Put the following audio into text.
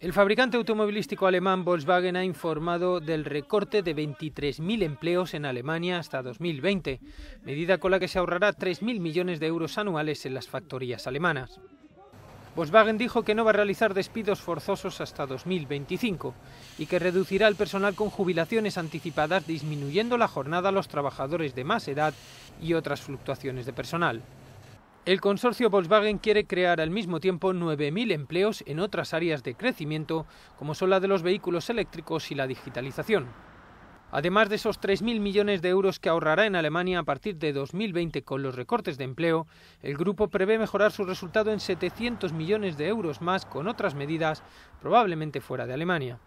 El fabricante automovilístico alemán Volkswagen ha informado del recorte de 23.000 empleos en Alemania hasta 2020, medida con la que se ahorrará 3.000 millones de euros anuales en las factorías alemanas. Volkswagen dijo que no va a realizar despidos forzosos hasta 2025 y que reducirá el personal con jubilaciones anticipadas disminuyendo la jornada a los trabajadores de más edad y otras fluctuaciones de personal. El consorcio Volkswagen quiere crear al mismo tiempo 9.000 empleos en otras áreas de crecimiento, como son la de los vehículos eléctricos y la digitalización. Además de esos 3.000 millones de euros que ahorrará en Alemania a partir de 2020 con los recortes de empleo, el grupo prevé mejorar su resultado en 700 millones de euros más con otras medidas, probablemente fuera de Alemania.